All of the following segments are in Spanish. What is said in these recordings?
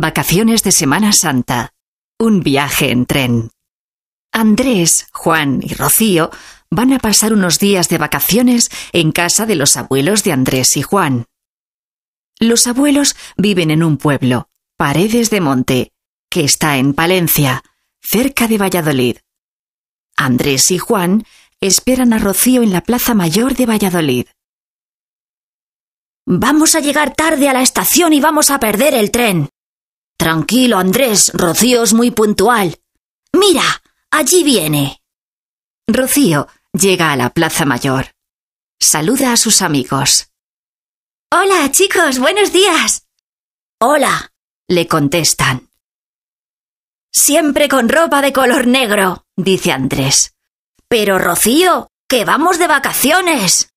Vacaciones de Semana Santa. Un viaje en tren. Andrés, Juan y Rocío van a pasar unos días de vacaciones en casa de los abuelos de Andrés y Juan. Los abuelos viven en un pueblo, Paredes de Monte, que está en Palencia, cerca de Valladolid. Andrés y Juan esperan a Rocío en la Plaza Mayor de Valladolid. Vamos a llegar tarde a la estación y vamos a perder el tren, Tranquilo, Andrés. Rocío es muy puntual. Mira, allí viene. Rocío llega a la Plaza Mayor. Saluda a sus amigos. Hola, chicos, buenos días. Hola, le contestan. Siempre con ropa de color negro, dice Andrés. Pero, Rocío, que vamos de vacaciones.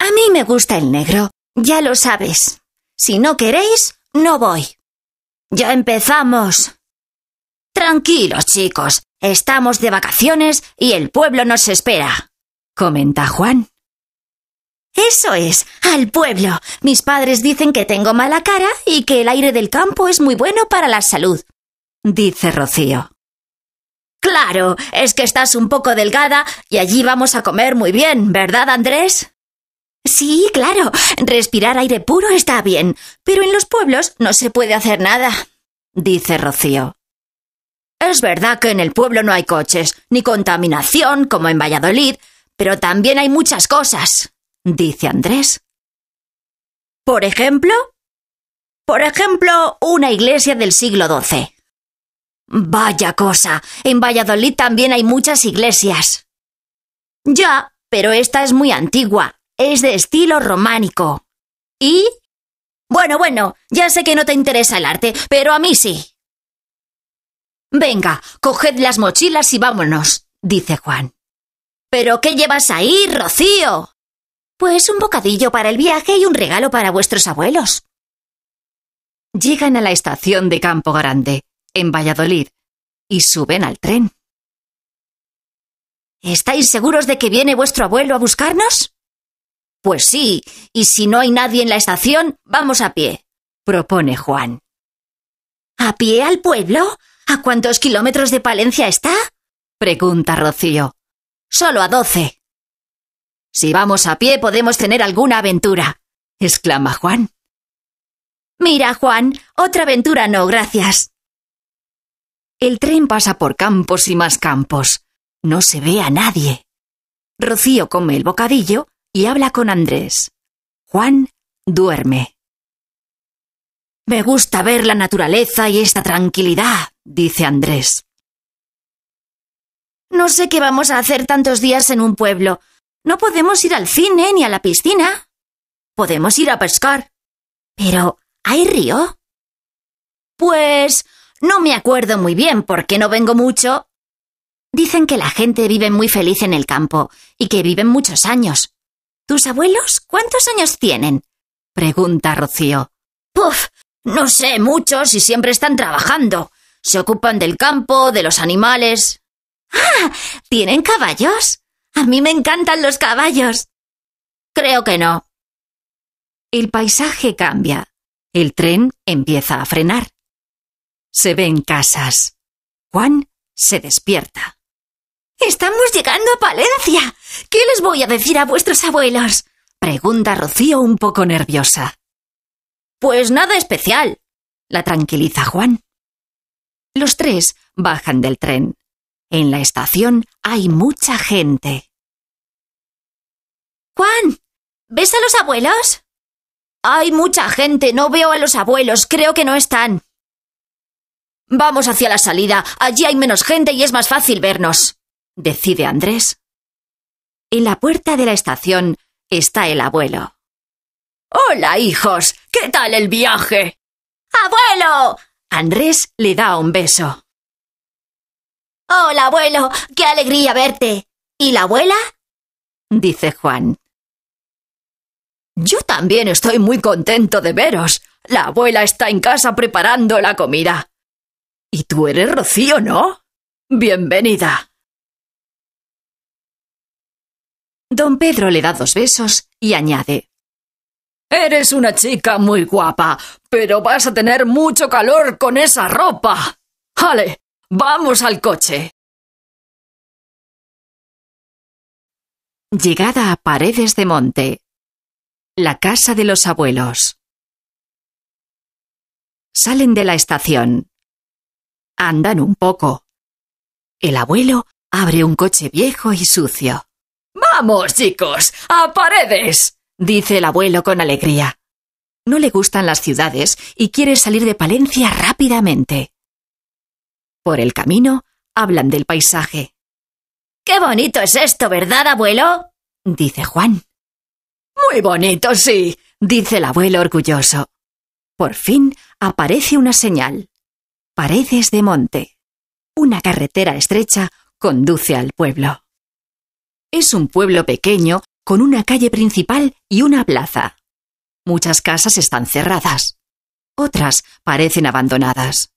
A mí me gusta el negro, ya lo sabes. Si no queréis, no voy. Ya empezamos. Tranquilos, chicos. Estamos de vacaciones y el pueblo nos espera, comenta Juan. Eso es, al pueblo. Mis padres dicen que tengo mala cara y que el aire del campo es muy bueno para la salud, dice Rocío. Claro, es que estás un poco delgada y allí vamos a comer muy bien, ¿verdad, Andrés? Sí, claro. Respirar aire puro está bien, pero en los pueblos no se puede hacer nada, dice Rocío. Es verdad que en el pueblo no hay coches, ni contaminación como en Valladolid, pero también hay muchas cosas, dice Andrés. Por ejemplo, por ejemplo, una iglesia del siglo XII. Vaya cosa, en Valladolid también hay muchas iglesias. Ya, pero esta es muy antigua es de estilo románico. ¿Y? Bueno, bueno, ya sé que no te interesa el arte, pero a mí sí. Venga, coged las mochilas y vámonos, dice Juan. ¿Pero qué llevas ahí, Rocío? Pues un bocadillo para el viaje y un regalo para vuestros abuelos. Llegan a la estación de Campo Grande, en Valladolid, y suben al tren. ¿Estáis seguros de que viene vuestro abuelo a buscarnos? Pues sí, y si no hay nadie en la estación, vamos a pie, propone Juan. ¿A pie al pueblo? ¿A cuántos kilómetros de Palencia está? pregunta Rocío. Solo a doce. Si vamos a pie podemos tener alguna aventura, exclama Juan. Mira, Juan, otra aventura no, gracias. El tren pasa por campos y más campos. No se ve a nadie. Rocío come el bocadillo y habla con Andrés. Juan duerme. Me gusta ver la naturaleza y esta tranquilidad, dice Andrés. No sé qué vamos a hacer tantos días en un pueblo. No podemos ir al cine ni a la piscina. Podemos ir a pescar. Pero, ¿hay río? Pues no me acuerdo muy bien porque no vengo mucho. Dicen que la gente vive muy feliz en el campo y que viven muchos años. ¿Tus abuelos cuántos años tienen? pregunta Rocío. Puf, no sé muchos y siempre están trabajando. Se ocupan del campo, de los animales. Ah, ¿tienen caballos? A mí me encantan los caballos. Creo que no. El paisaje cambia. El tren empieza a frenar. Se ven casas. Juan se despierta. Estamos llegando a Palencia. ¿Qué les voy a decir a vuestros abuelos? pregunta Rocío un poco nerviosa. Pues nada especial, la tranquiliza Juan. Los tres bajan del tren. En la estación hay mucha gente. Juan, ¿ves a los abuelos? Hay mucha gente, no veo a los abuelos, creo que no están. Vamos hacia la salida, allí hay menos gente y es más fácil vernos, decide Andrés. En la puerta de la estación está el abuelo. Hola, hijos. ¿Qué tal el viaje? ¡Abuelo! Andrés le da un beso. Hola, abuelo. Qué alegría verte. ¿Y la abuela? dice Juan. Yo también estoy muy contento de veros. La abuela está en casa preparando la comida. Y tú eres Rocío, ¿no? Bienvenida. Don Pedro le da dos besos y añade Eres una chica muy guapa, pero vas a tener mucho calor con esa ropa. Ale, vamos al coche. Llegada a Paredes de Monte. La casa de los abuelos. Salen de la estación. Andan un poco. El abuelo abre un coche viejo y sucio. Vamos, chicos, a paredes. dice el abuelo con alegría. No le gustan las ciudades y quiere salir de Palencia rápidamente. Por el camino hablan del paisaje. Qué bonito es esto, ¿verdad, abuelo? dice Juan. Muy bonito, sí, dice el abuelo orgulloso. Por fin aparece una señal. Paredes de monte. Una carretera estrecha conduce al pueblo. Es un pueblo pequeño con una calle principal y una plaza. Muchas casas están cerradas. Otras parecen abandonadas.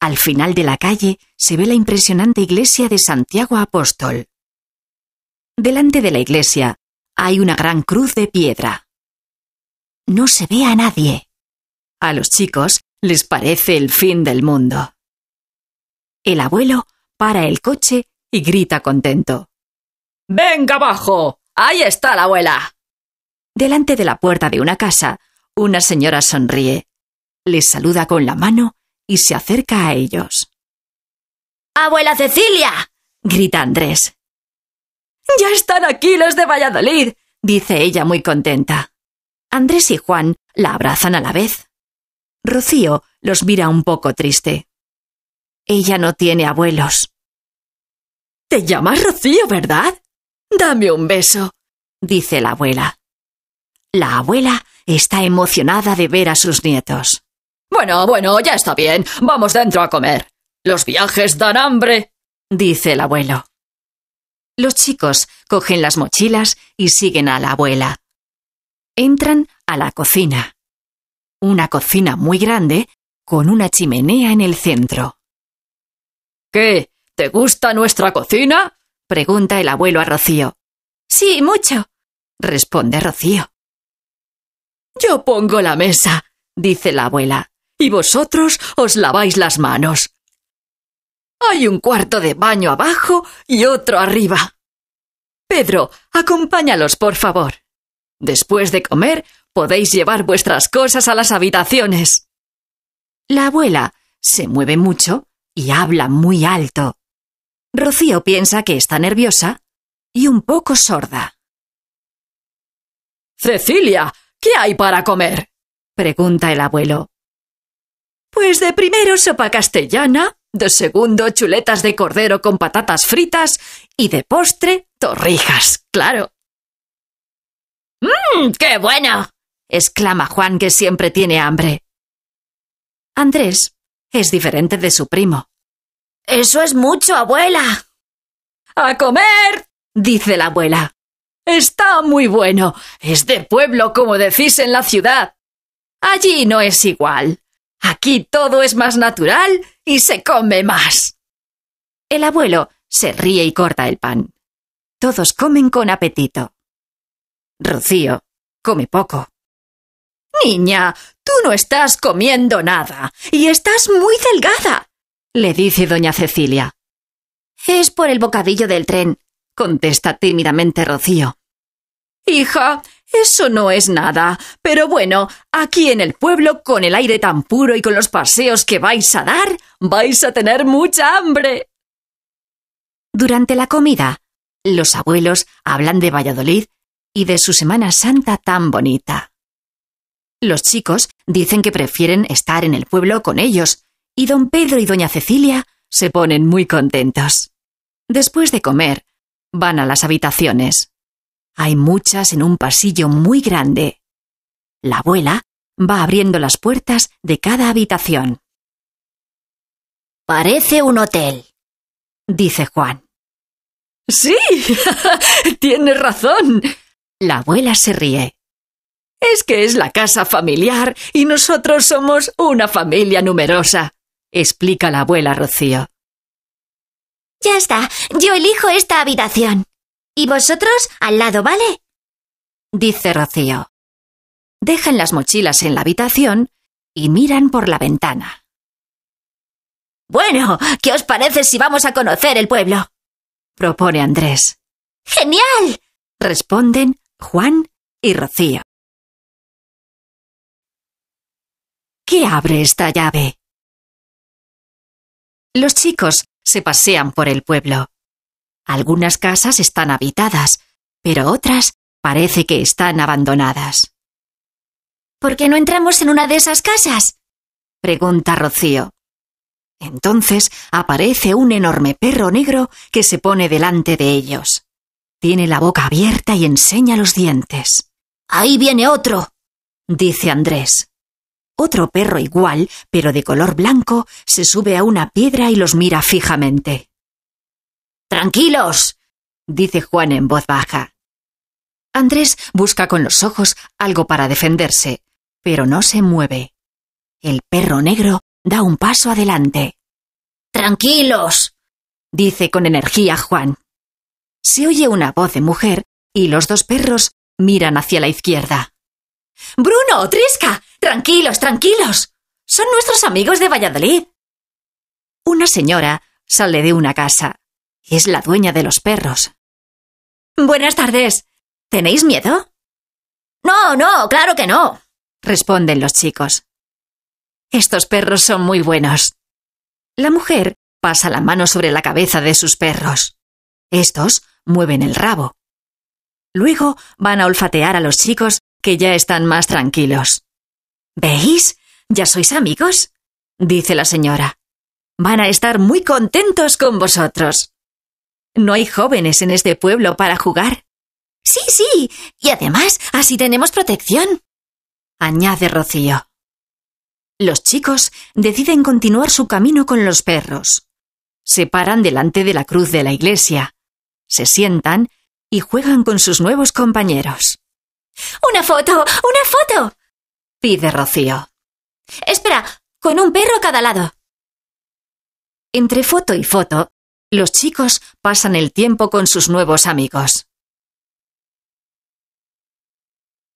Al final de la calle se ve la impresionante iglesia de Santiago Apóstol. Delante de la iglesia hay una gran cruz de piedra. No se ve a nadie. A los chicos les parece el fin del mundo. El abuelo para el coche y grita contento. Venga abajo. Ahí está la abuela. Delante de la puerta de una casa, una señora sonríe, les saluda con la mano y se acerca a ellos. Abuela Cecilia. grita Andrés. Ya están aquí los de Valladolid, dice ella muy contenta. Andrés y Juan la abrazan a la vez. Rocío los mira un poco triste. Ella no tiene abuelos. Te llamas Rocío, ¿verdad? Dame un beso, dice la abuela. La abuela está emocionada de ver a sus nietos. Bueno, bueno, ya está bien. Vamos dentro a comer. Los viajes dan hambre, dice el abuelo. Los chicos cogen las mochilas y siguen a la abuela. Entran a la cocina. Una cocina muy grande con una chimenea en el centro. ¿Qué? ¿Te gusta nuestra cocina? pregunta el abuelo a Rocío. Sí, mucho, responde Rocío. Yo pongo la mesa, dice la abuela, y vosotros os laváis las manos. Hay un cuarto de baño abajo y otro arriba. Pedro, acompáñalos, por favor. Después de comer, podéis llevar vuestras cosas a las habitaciones. La abuela se mueve mucho y habla muy alto. Rocío piensa que está nerviosa y un poco sorda. Cecilia, ¿qué hay para comer? pregunta el abuelo. Pues de primero sopa castellana, de segundo chuletas de cordero con patatas fritas y de postre torrijas, claro. ¡Mmm, qué bueno! exclama Juan que siempre tiene hambre. Andrés es diferente de su primo. Eso es mucho, abuela. A comer, dice la abuela. Está muy bueno. Es de pueblo, como decís en la ciudad. Allí no es igual. Aquí todo es más natural y se come más. El abuelo se ríe y corta el pan. Todos comen con apetito. Rocío come poco. Niña, tú no estás comiendo nada y estás muy delgada le dice doña Cecilia. Es por el bocadillo del tren, contesta tímidamente Rocío. Hija, eso no es nada. Pero bueno, aquí en el pueblo, con el aire tan puro y con los paseos que vais a dar, vais a tener mucha hambre. Durante la comida, los abuelos hablan de Valladolid y de su Semana Santa tan bonita. Los chicos dicen que prefieren estar en el pueblo con ellos, y don Pedro y doña Cecilia se ponen muy contentos. Después de comer, van a las habitaciones. Hay muchas en un pasillo muy grande. La abuela va abriendo las puertas de cada habitación. Parece un hotel, dice Juan. Sí, tienes razón. La abuela se ríe. Es que es la casa familiar y nosotros somos una familia numerosa explica la abuela Rocío. Ya está, yo elijo esta habitación. Y vosotros al lado, ¿vale? dice Rocío. Dejan las mochilas en la habitación y miran por la ventana. Bueno, ¿qué os parece si vamos a conocer el pueblo? propone Andrés. ¡Genial! responden Juan y Rocío. ¿Qué abre esta llave? Los chicos se pasean por el pueblo. Algunas casas están habitadas, pero otras parece que están abandonadas. ¿Por qué no entramos en una de esas casas? pregunta Rocío. Entonces aparece un enorme perro negro que se pone delante de ellos. Tiene la boca abierta y enseña los dientes. Ahí viene otro, dice Andrés. Otro perro igual, pero de color blanco, se sube a una piedra y los mira fijamente. Tranquilos, dice Juan en voz baja. Andrés busca con los ojos algo para defenderse, pero no se mueve. El perro negro da un paso adelante. Tranquilos, dice con energía Juan. Se oye una voz de mujer y los dos perros miran hacia la izquierda. Bruno, Trisca, Tranquilos, tranquilos. Son nuestros amigos de Valladolid. Una señora sale de una casa. Es la dueña de los perros. Buenas tardes. ¿Tenéis miedo? No, no, claro que no, responden los chicos. Estos perros son muy buenos. La mujer pasa la mano sobre la cabeza de sus perros. Estos mueven el rabo. Luego van a olfatear a los chicos que ya están más tranquilos. ¿Veis? Ya sois amigos, dice la señora. Van a estar muy contentos con vosotros. No hay jóvenes en este pueblo para jugar. Sí, sí. Y además, así tenemos protección. añade Rocío. Los chicos deciden continuar su camino con los perros. Se paran delante de la cruz de la iglesia. Se sientan y juegan con sus nuevos compañeros. ¡Una foto! ¡Una foto! pide Rocío. Espera, con un perro a cada lado. Entre foto y foto, los chicos pasan el tiempo con sus nuevos amigos.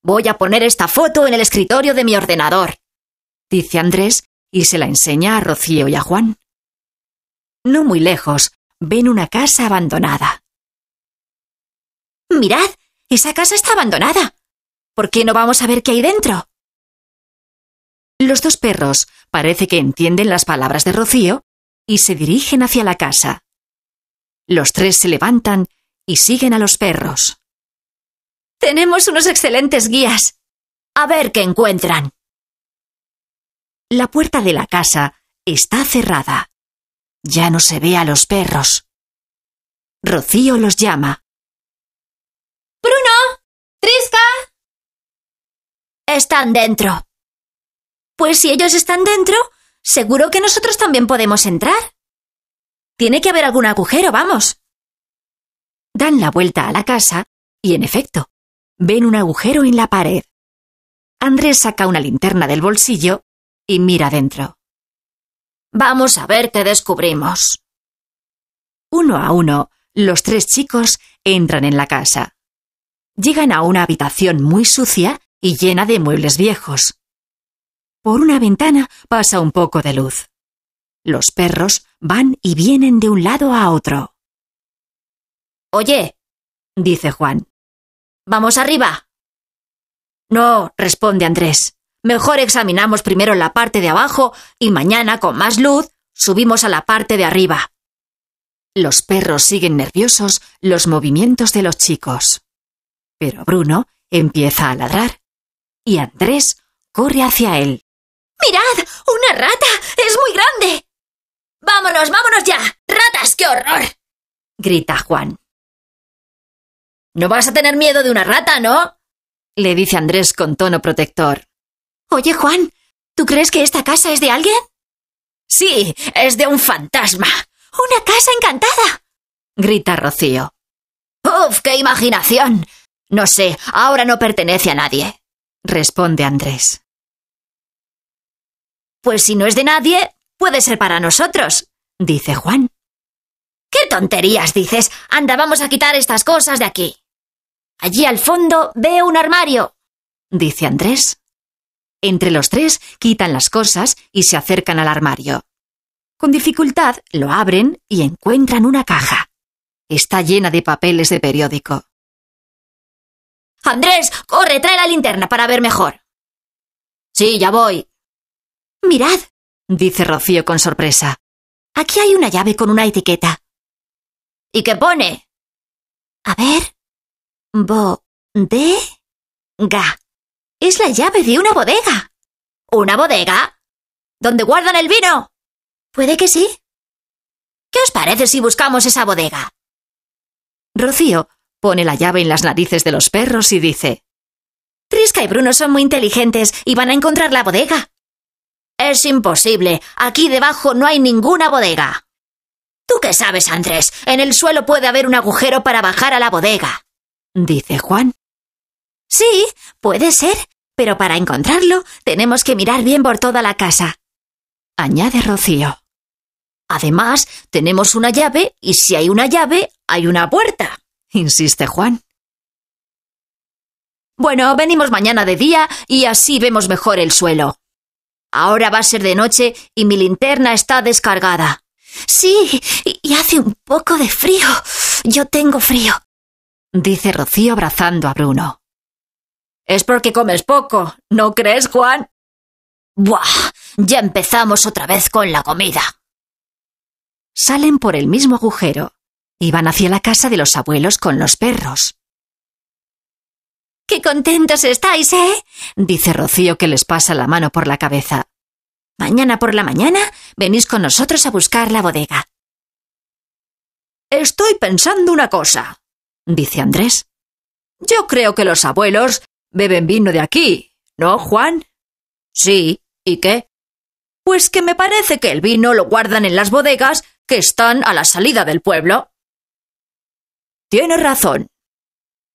Voy a poner esta foto en el escritorio de mi ordenador, dice Andrés y se la enseña a Rocío y a Juan. No muy lejos, ven una casa abandonada. Mirad, esa casa está abandonada. ¿Por qué no vamos a ver qué hay dentro? Los dos perros parece que entienden las palabras de Rocío y se dirigen hacia la casa. Los tres se levantan y siguen a los perros. Tenemos unos excelentes guías. A ver qué encuentran. La puerta de la casa está cerrada. Ya no se ve a los perros. Rocío los llama. ¡Bruno! ¡Trisca! Están dentro. Pues si ellos están dentro, seguro que nosotros también podemos entrar. Tiene que haber algún agujero, vamos. Dan la vuelta a la casa y, en efecto, ven un agujero en la pared. Andrés saca una linterna del bolsillo y mira dentro. Vamos a ver qué descubrimos. Uno a uno, los tres chicos entran en la casa. Llegan a una habitación muy sucia y llena de muebles viejos. Por una ventana pasa un poco de luz. Los perros van y vienen de un lado a otro. Oye, dice Juan. Vamos arriba. No, responde Andrés. Mejor examinamos primero la parte de abajo y mañana, con más luz, subimos a la parte de arriba. Los perros siguen nerviosos los movimientos de los chicos. Pero Bruno empieza a ladrar y Andrés corre hacia él. ¡Mirad! ¡Una rata! ¡Es muy grande! ¡Vámonos, vámonos ya! ¡Ratas, qué horror! grita Juan. No vas a tener miedo de una rata, ¿no? le dice Andrés con tono protector. Oye, Juan, ¿tú crees que esta casa es de alguien? Sí, es de un fantasma. Una casa encantada. grita Rocío. ¡Uf, qué imaginación! No sé, ahora no pertenece a nadie. responde Andrés. Pues si no es de nadie, puede ser para nosotros, dice Juan. ¿Qué tonterías dices? Anda, vamos a quitar estas cosas de aquí. Allí al fondo veo un armario, dice Andrés. Entre los tres quitan las cosas y se acercan al armario. Con dificultad lo abren y encuentran una caja. Está llena de papeles de periódico. Andrés, corre, trae la linterna para ver mejor. Sí, ya voy, Mirad, dice Rocío con sorpresa. Aquí hay una llave con una etiqueta. ¿Y qué pone? A ver. ga Es la llave de una bodega. ¿Una bodega? ¿Dónde guardan el vino? Puede que sí. ¿Qué os parece si buscamos esa bodega? Rocío pone la llave en las narices de los perros y dice Trisca y Bruno son muy inteligentes y van a encontrar la bodega. Es imposible. Aquí debajo no hay ninguna bodega. ¿Tú qué sabes, Andrés? En el suelo puede haber un agujero para bajar a la bodega. Dice Juan. Sí, puede ser, pero para encontrarlo tenemos que mirar bien por toda la casa. Añade Rocío. Además, tenemos una llave y si hay una llave, hay una puerta. Insiste Juan. Bueno, venimos mañana de día y así vemos mejor el suelo, Ahora va a ser de noche y mi linterna está descargada. Sí, y hace un poco de frío. Yo tengo frío, dice Rocío abrazando a Bruno. Es porque comes poco, ¿no crees, Juan? Buah, ya empezamos otra vez con la comida. Salen por el mismo agujero y van hacia la casa de los abuelos con los perros. ¡Qué contentos estáis, eh! dice Rocío que les pasa la mano por la cabeza. Mañana por la mañana venís con nosotros a buscar la bodega. Estoy pensando una cosa, dice Andrés. Yo creo que los abuelos beben vino de aquí, ¿no, Juan? Sí, ¿y qué? Pues que me parece que el vino lo guardan en las bodegas que están a la salida del pueblo. Tienes razón.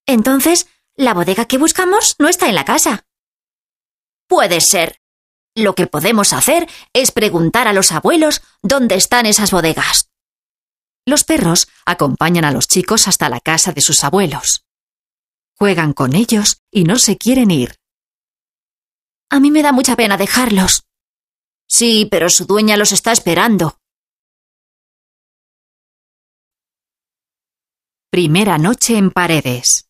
Entonces, la bodega que buscamos no está en la casa. Puede ser. Lo que podemos hacer es preguntar a los abuelos dónde están esas bodegas. Los perros acompañan a los chicos hasta la casa de sus abuelos. Juegan con ellos y no se quieren ir. A mí me da mucha pena dejarlos. Sí, pero su dueña los está esperando. Primera noche en paredes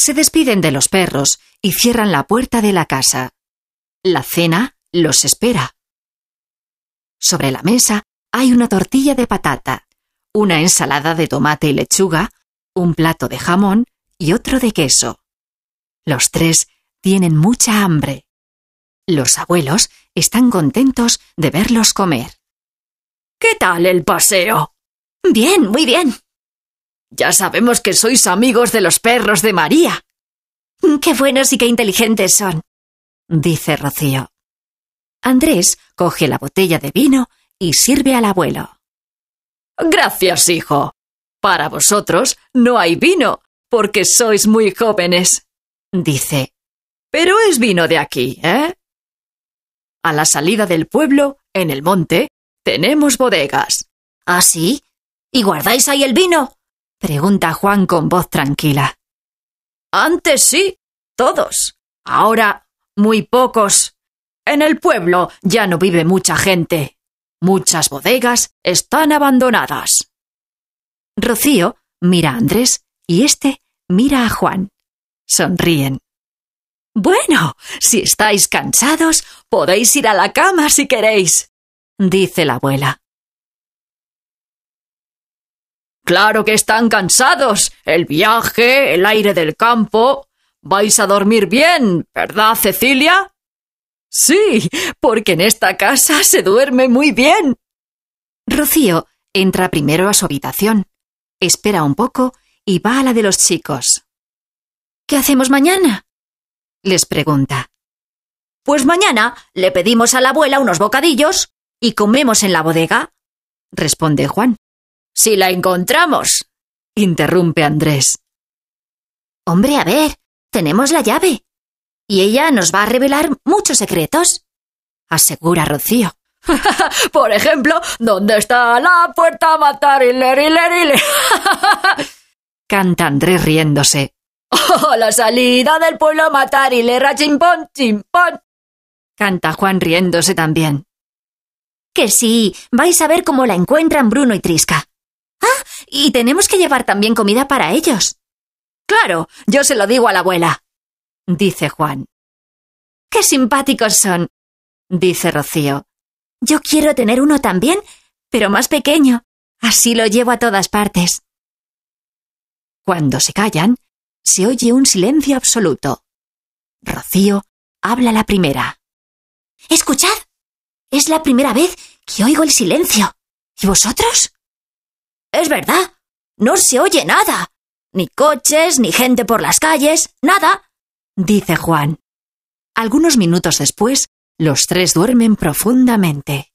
se despiden de los perros y cierran la puerta de la casa. La cena los espera. Sobre la mesa hay una tortilla de patata, una ensalada de tomate y lechuga, un plato de jamón y otro de queso. Los tres tienen mucha hambre. Los abuelos están contentos de verlos comer. ¿Qué tal el paseo? Bien, muy bien, ya sabemos que sois amigos de los perros de María. Qué buenos y qué inteligentes son, dice Rocío. Andrés coge la botella de vino y sirve al abuelo. Gracias, hijo. Para vosotros no hay vino, porque sois muy jóvenes, dice. Pero es vino de aquí, ¿eh? A la salida del pueblo, en el monte, tenemos bodegas. ¿Ah, sí? ¿Y guardáis ahí el vino? Pregunta Juan con voz tranquila. Antes sí, todos. Ahora muy pocos. En el pueblo ya no vive mucha gente. Muchas bodegas están abandonadas. Rocío mira a Andrés y este mira a Juan. Sonríen. Bueno, si estáis cansados, podéis ir a la cama si queréis, dice la abuela. Claro que están cansados. El viaje, el aire del campo. Vais a dormir bien, ¿verdad, Cecilia? Sí, porque en esta casa se duerme muy bien. Rocío entra primero a su habitación, espera un poco y va a la de los chicos. ¿Qué hacemos mañana? les pregunta. Pues mañana le pedimos a la abuela unos bocadillos y comemos en la bodega, responde Juan. Si la encontramos. interrumpe Andrés. Hombre, a ver, tenemos la llave. Y ella nos va a revelar muchos secretos. asegura Rocío. Por ejemplo, ¿dónde está la puerta a matar? Canta Andrés riéndose. ¡Oh, la salida del pueblo a matar! y chimpón, chimpón! Canta Juan riéndose también. Que sí, vais a ver cómo la encuentran Bruno y Trisca. Ah, y tenemos que llevar también comida para ellos. Claro, yo se lo digo a la abuela, dice Juan. ¡Qué simpáticos son! dice Rocío. Yo quiero tener uno también, pero más pequeño. Así lo llevo a todas partes. Cuando se callan, se oye un silencio absoluto. Rocío habla la primera. Escuchad. Es la primera vez que oigo el silencio. ¿Y vosotros? Es verdad. No se oye nada. Ni coches, ni gente por las calles, nada. dice Juan. Algunos minutos después, los tres duermen profundamente.